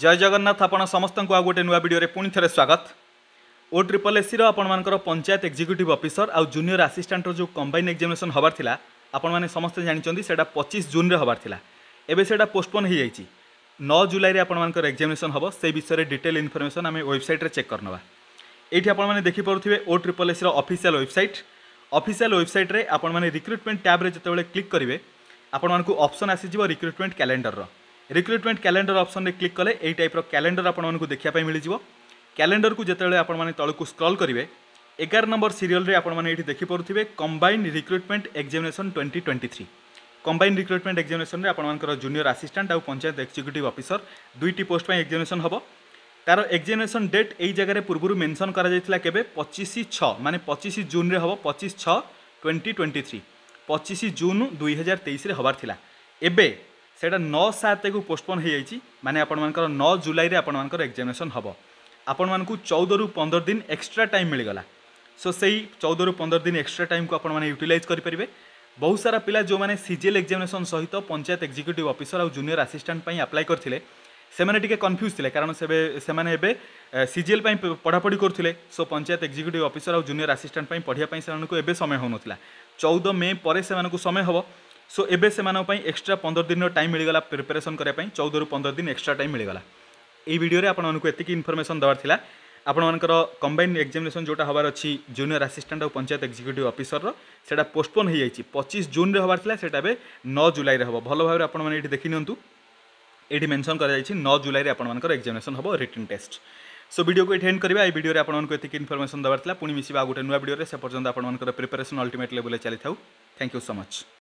ଜୟ ଜଗନ୍ନାଥ ଆପଣ ସମସ୍ତଙ୍କୁ ଆଉ ଗୋଟେ ନୂଆ ଭିଡ଼ିଓରେ ପୁଣି ଥରେ ସ୍ୱାଗତ ଓ ଟ୍ରିପଲ୍ ଏସ୍ସିର ଆପଣମାନଙ୍କର ପଞ୍ଚାୟତ ଏକ୍ଜିକ୍ୟୁଟିଭ୍ ଅଫିସର ଆଉ ଜୁନିୟର ଆସିଷ୍ଟାଣ୍ଟର ଯେଉଁ କମ୍ବାଇନ୍ ଏକ୍ଜାମିନେସନ୍ ହେବାର ଥିଲା ଆପଣମାନେ ସମସ୍ତେ ଜାଣିଛନ୍ତି ସେଇଟା ପଚିଶ ଜୁନ୍ରେ ହେବାର ଥିଲା ଏବେ ସେଇଟା ପୋଷ୍ଟପୋନ୍ ହୋଇଯାଇଛି ନଅ ଜୁଲାଇରେ ଆପଣମାନଙ୍କର ଏକ୍ଜାମିନେସନ୍ ହେବ ସେଇ ବିଷୟରେ ଡିଟେଲ୍ ଇନଫର୍ମେସନ୍ ଆମେ ୱେବସାଇଟ୍ରେ ଚେକ୍ କରିନେବା ଏଇଠି ଆପଣମାନେ ଦେଖିପାରୁଥିବେ ଓ ଟ୍ରିପଲ୍ ଏସ୍ସିର ଅଫିସିଆଲ୍ ୱେବସାଇଟ୍ ଅଫିସିଆଲ୍ ୱେବସାଇଟ୍ରେ ଆପଣମାନେ ରିକ୍ରୁଟମେଣ୍ଟ ଟ୍ୟାବ୍ରେ ଯେତେବେଳେ କ୍ଲିକ୍ କରିବେ ଆପଣମାନଙ୍କୁ ଅପସନ୍ ଆସିଯିବ ରିକ୍ରୁଟମେଣ୍ଟ କ୍ୟାଲେଣ୍ଡରର ରିକ୍ରୁଟମେଣ୍ଟ କ୍ୟାଲେଣ୍ଡର ଅପସନ୍ରେ କ୍ଲିକ୍ କଲେ ଏହି ଟାଇପ୍ର କ୍ୟାଲେଣ୍ଡର ଆପଣମାନଙ୍କୁ ଦେଖିବା ପାଇଁ ମିଳିଯିବ କ୍ୟାଲେଣ୍ଡରକୁ ଯେତେବେଳେ ଆପଣମାନେ ତଳକୁ ସ୍କ୍ରଲ୍ କରିବେ ଏଗାର ନମ୍ବର ସିରିଏଲ୍ରେ ଆପଣମାନେ ଏଇଠି ଦେଖିପାରୁଥିବେ combine recruitment examination twenty twenty three combine recruitment এক্সামিনেসনরে আপনার জুনিয়র আসিষ্টাট আউ পঞ্চায়েত এক্সিক্যুটিভ অফিসর দুইটি পোস্ট পাই এক্সামিনেসন হব তার এক্সামিনেসন ডেট এই জায়গায় পূর্ব মেনশন করা যাই কেবে পঁচিশ ছ মানে পঁচিশ জুন্রে হব পঁচিশ ছ টোয়েন্টি টোয়েন্টি থ্রি পঁচিশ জুন দুই হাজার তেইশে হবার লা এবে ସେଇଟା ନଅ ସାତକୁ ପୋଷ୍ଟପୋନ୍ ହୋଇଯାଇଛି ମାନେ ଆପଣମାନଙ୍କର ନଅ ଜୁଲାଇରେ ଆପଣମାନଙ୍କର ଏକ୍ଜାମିନେସନ୍ ହେବ ଆପଣମାନଙ୍କୁ ଚଉଦରୁ ପନ୍ଦର ଦିନ ଏକ୍ସଟ୍ରା ଟାଇମ୍ ମିଳିଗଲା ସୋ ସେଇ ଚଉଦରୁ ପନ୍ଦର ଦିନ ଏକ୍ସଟ୍ରା ଟାଇମ୍କୁ ଆପଣମାନେ ୟୁଟିଲାଇଜ୍ କରିପାରିବେ ବହୁତ ସାରା ପିଲା ଯେଉଁମାନେ ସିଜିଏଲ୍ ଏକ୍ଜାମିନେସନ୍ ସହିତ ପଞ୍ଚାୟତ ଏକ୍ଜିକ୍ୟୁଟିଭ୍ ଅଫିସର ଆଉ ଜୁନିୟର ଆସିଷ୍ଟାଣ୍ଟ ପାଇଁ ଆପ୍ଲାଏ କରିଥିଲେ ସେମାନେ ଟିକେ କନଫ୍ୟୁଜ୍ ଥିଲେ କାରଣ ସେବେ ସେମାନେ ଏବେ ସିଜିଏଲ୍ ପାଇଁ ପଢ଼ାପଢ଼ି କରୁଥିଲେ ସୋ ପଞ୍ଚାୟତ ଏକ୍ଜିକ୍ୟୁଟିଭ୍ ଅଫିସର ଆଉ ଜୁନିୟର ଆସିଷ୍ଟାଣ୍ଟ ପାଇଁ ପଢ଼ିବା ପାଇଁ ସେମାନଙ୍କୁ ଏବେ ସମୟ ହେଉନଥିଲା ଚଉଦ ମେ ପରେ ସେମାନଙ୍କୁ ସମୟ ହେବ সো এবে সেমানক পাই এক্সট্রা পনেরো দিনর টাইম মিলিগলা প্রিপারেসন করা পাই চৌদরু পনেরো দিন এক্সট্রা টাইম মিলিগলা এই ভিডিওরে আপনার এতিকি ইনফরমেসন দেওয়ার লা ଆପଣମାନଙ୍କର କମ୍ବାଇନ୍ ଏକ୍ଜାମିନେସନ୍ ଯେଉଁଟା ହେବାର ଅଛି ଜୁନିୟର ଆସିଷ୍ଟାଣ୍ଟ ଆଉ ପଞ୍ଚାୟତ ଏକ୍ଜିକ୍ୟୁଟିଭ୍ ଅଫିସରର ସେଇଟା ପୋଷ୍ଟପୋନ୍ ହୋଇଯାଇଛି ପଚିଶ ଜୁନ୍ରେ ହେବାର ଥିଲା ସେଇଟା ଏବେ ନଅ ଜୁଲାଇରେ ହେବ ଭଲ ଭାବରେ ଆପଣମାନେ ଏଠି ଦେଖିନିଅନ୍ତୁ ଏଠି ମେନସନ୍ କରାଯାଇଛି ନଅ ଜୁଲାଇରେ ଆପଣମାନଙ୍କର ଏକ୍ଜାମିନେସନ୍ ହେବ ରିଟର୍ନ ଟେଷ୍ଟ ସୋ ଭିଡ଼ିଓକୁ ଏଠି ଏଣ୍ଡ କରିବା ଏହି ଭିଡ଼ିଓରେ ଆପଣମାନଙ୍କୁ ଏତିକି ଇନଫର୍ମେସନ୍ ଦେବାର ଥିଲା ପୁଣି ମିଶିବା ଆଉ ଗୋଟେ ନୂଆ ଭିଡ଼ିଓରେ ସେ ପର୍ଯ୍ୟନ୍ତ ଆପଣମାନଙ୍କର ପ୍ରିପାରେସନ୍ ଅଲ୍ଟିମେଟ୍ ଲେଭେଲ୍ରେ ଚାଲିଥାଉ ଥ୍ୟାଙ୍କ ୟୁ ସୋ ମଚ୍